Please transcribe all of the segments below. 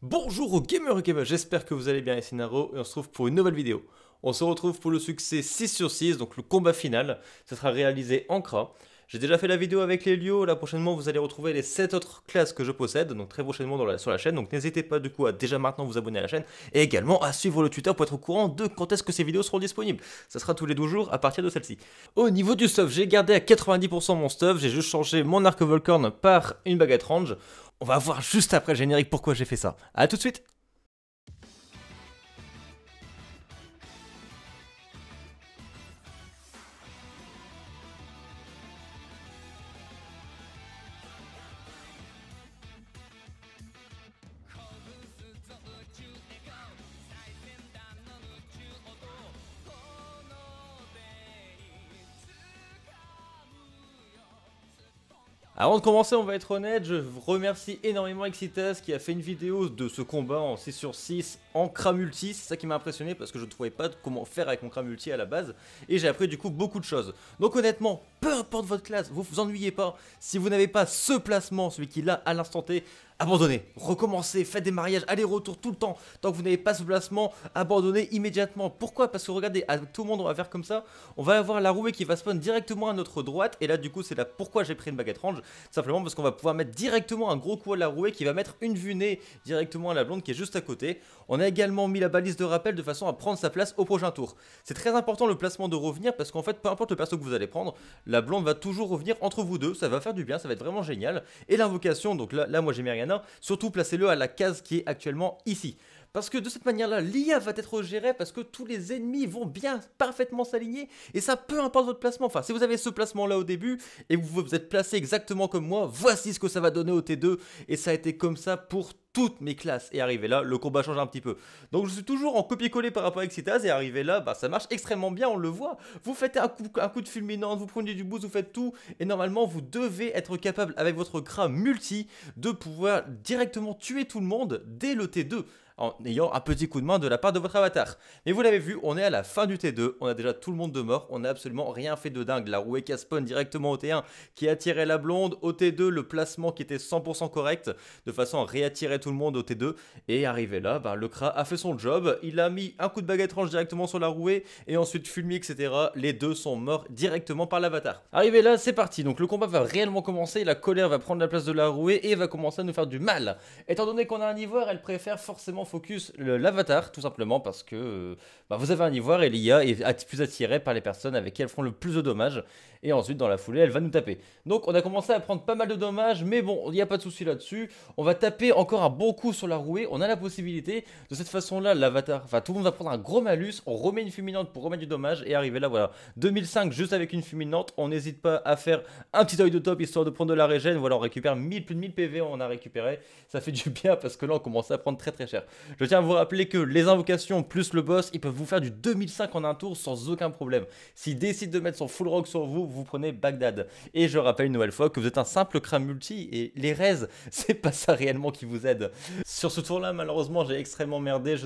Bonjour aux gamers et j'espère que vous allez bien, ici Naro et on se retrouve pour une nouvelle vidéo. On se retrouve pour le succès 6 sur 6, donc le combat final, Ce sera réalisé en CRA. J'ai déjà fait la vidéo avec les lieux, là prochainement vous allez retrouver les 7 autres classes que je possède, donc très prochainement sur la chaîne, donc n'hésitez pas du coup à déjà maintenant vous abonner à la chaîne, et également à suivre le Twitter pour être au courant de quand est-ce que ces vidéos seront disponibles. Ça sera tous les 12 jours à partir de celle-ci. Au niveau du stuff, j'ai gardé à 90% mon stuff, j'ai juste changé mon arc Volcorn par une baguette range. On va voir juste après le générique pourquoi j'ai fait ça. A tout de suite Avant de commencer, on va être honnête, je remercie énormément Exitas qui a fait une vidéo de ce combat en 6 sur 6 en multi. C'est ça qui m'a impressionné parce que je ne trouvais pas comment faire avec mon multi à la base. Et j'ai appris du coup beaucoup de choses. Donc honnêtement, peu importe votre classe, vous vous ennuyez pas. Si vous n'avez pas ce placement, celui qui l'a à l'instant T, abandonnez, recommencez, faites des mariages, allez-retour tout le temps, tant que vous n'avez pas ce placement, abandonnez immédiatement. Pourquoi Parce que regardez, à tout le monde on va faire comme ça, on va avoir la rouée qui va spawn directement à notre droite, et là du coup c'est là pourquoi j'ai pris une baguette range, simplement parce qu'on va pouvoir mettre directement un gros coup à la rouée qui va mettre une vue née directement à la blonde qui est juste à côté. On a également mis la balise de rappel de façon à prendre sa place au prochain tour. C'est très important le placement de revenir parce qu'en fait peu importe le perso que vous allez prendre, la blonde va toujours revenir entre vous deux, ça va faire du bien, ça va être vraiment génial. Et l'invocation, donc là, moi j'ai rien surtout placez-le à la case qui est actuellement ici. Parce que de cette manière-là, l'IA va être gérée parce que tous les ennemis vont bien parfaitement s'aligner et ça peu importe votre placement. Enfin, si vous avez ce placement-là au début et vous vous êtes placé exactement comme moi, voici ce que ça va donner au T2 et ça a été comme ça pour mes classes. Et arrivé là, le combat change un petit peu. Donc je suis toujours en copier-coller par rapport à Exitaz et arrivé là, bah, ça marche extrêmement bien, on le voit. Vous faites un coup, un coup de fulminante, vous prenez du boost, vous faites tout. Et normalement, vous devez être capable avec votre crâne multi de pouvoir directement tuer tout le monde dès le T2 en ayant un petit coup de main de la part de votre avatar. Mais vous l'avez vu, on est à la fin du T2, on a déjà tout le monde de mort, on n'a absolument rien fait de dingue. La rouée qui spawn directement au T1 qui attirait la blonde, au T2 le placement qui était 100% correct, de façon à réattirer tout le monde au T2. Et arrivé là, bah, le Kra a fait son job, il a mis un coup de baguette range directement sur la rouée, et ensuite Fulmi, etc. Les deux sont morts directement par l'avatar. Arrivé là, c'est parti, donc le combat va réellement commencer, la colère va prendre la place de la rouée et va commencer à nous faire du mal. Étant donné qu'on a un ivoire, elle préfère forcément focus l'avatar, tout simplement parce que euh, bah, vous avez un ivoire et l'IA est plus attirée par les personnes avec qui elles font le plus de dommages. Et ensuite, dans la foulée, elle va nous taper. Donc, on a commencé à prendre pas mal de dommages, mais bon, il n'y a pas de souci là-dessus. On va taper encore un bon coup sur la rouée. On a la possibilité. De cette façon-là, l'avatar, enfin, tout le monde va prendre un gros malus. On remet une fuminante pour remettre du dommage et arriver là, voilà. 2005, juste avec une fuminante, on n'hésite pas à faire un petit oeil de top histoire de prendre de la régène. Voilà, on récupère 1000, plus de 1000 PV, on a récupéré. Ça fait du bien parce que là, on commence à prendre très très cher. Je tiens à vous rappeler que les invocations plus le boss, ils peuvent vous faire du 2005 en un tour sans aucun problème. S'il décide de mettre son full rock sur vous, vous prenez Bagdad. Et je rappelle une nouvelle fois que vous êtes un simple crâne multi et les raises, c'est pas ça réellement qui vous aide. Sur ce tour là, malheureusement, j'ai extrêmement merdé.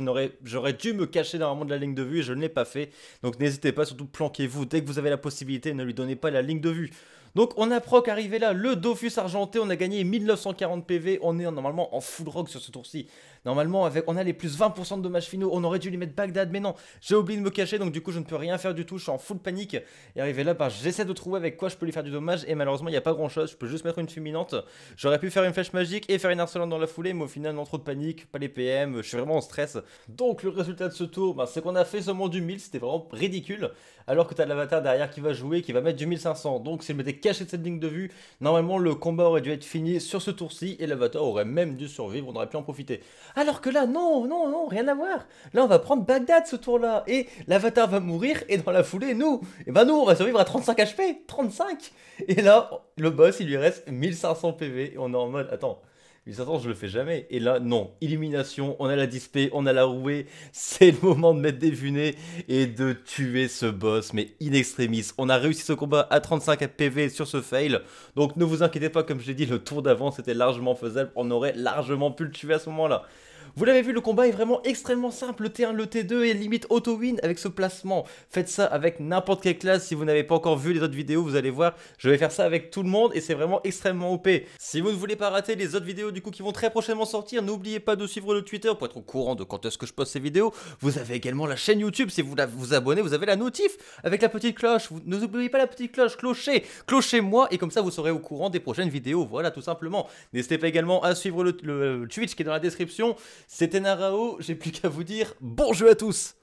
J'aurais dû me cacher normalement de la ligne de vue et je ne l'ai pas fait. Donc n'hésitez pas, surtout planquez-vous. Dès que vous avez la possibilité, ne lui donnez pas la ligne de vue. Donc on a proc arrivé là, le Dofus argenté, on a gagné 1940 PV, on est normalement en full rock sur ce tour-ci. Normalement, avec, on a les plus 20% de dommages finaux. On aurait dû lui mettre Bagdad, mais non. J'ai oublié de me cacher, donc du coup, je ne peux rien faire du tout. Je suis en full panique. Et arrivé là, par bah, j'essaie de trouver avec quoi je peux lui faire du dommage. Et malheureusement, il n'y a pas grand chose. Je peux juste mettre une fuminante. J'aurais pu faire une flèche magique et faire une harcelante dans la foulée, mais au final, non, trop de panique, pas les PM. Je suis vraiment en stress. Donc, le résultat de ce tour, bah, c'est qu'on a fait seulement du 1000. C'était vraiment ridicule. Alors que tu as l'avatar derrière qui va jouer, qui va mettre du 1500. Donc, si je m'étais caché de cette ligne de vue, normalement, le combat aurait dû être fini sur ce tour-ci et l'avatar aurait même dû survivre. On aurait pu en profiter. Alors que là, non, non, non, rien à voir. Là, on va prendre Bagdad ce tour-là. Et l'avatar va mourir, et dans la foulée, nous, et eh ben nous, on va survivre à 35 HP, 35 Et là, le boss, il lui reste 1500 PV, et on est en mode, attends, il certaine je le fais jamais. Et là, non, illumination, on a la dispé, on a la rouée, c'est le moment de mettre des vunées et de tuer ce boss, mais in extremis. On a réussi ce combat à 35 PV sur ce fail, donc ne vous inquiétez pas, comme je l'ai dit, le tour d'avant c'était largement faisable, on aurait largement pu le tuer à ce moment-là. Vous l'avez vu, le combat est vraiment extrêmement simple. Le T1, le T2 et limite auto-win avec ce placement. Faites ça avec n'importe quelle classe. Si vous n'avez pas encore vu les autres vidéos, vous allez voir, je vais faire ça avec tout le monde et c'est vraiment extrêmement OP. Si vous ne voulez pas rater les autres vidéos du coup qui vont très prochainement sortir, n'oubliez pas de suivre le Twitter pour être au courant de quand est-ce que je poste ces vidéos. Vous avez également la chaîne YouTube. Si vous vous abonnez, vous avez la notif avec la petite cloche. Vous, ne oubliez pas la petite cloche, clochez, clochez-moi et comme ça vous serez au courant des prochaines vidéos. Voilà, tout simplement. N'hésitez pas également à suivre le Twitch qui est dans la description. C'était Narao, j'ai plus qu'à vous dire bon jeu à tous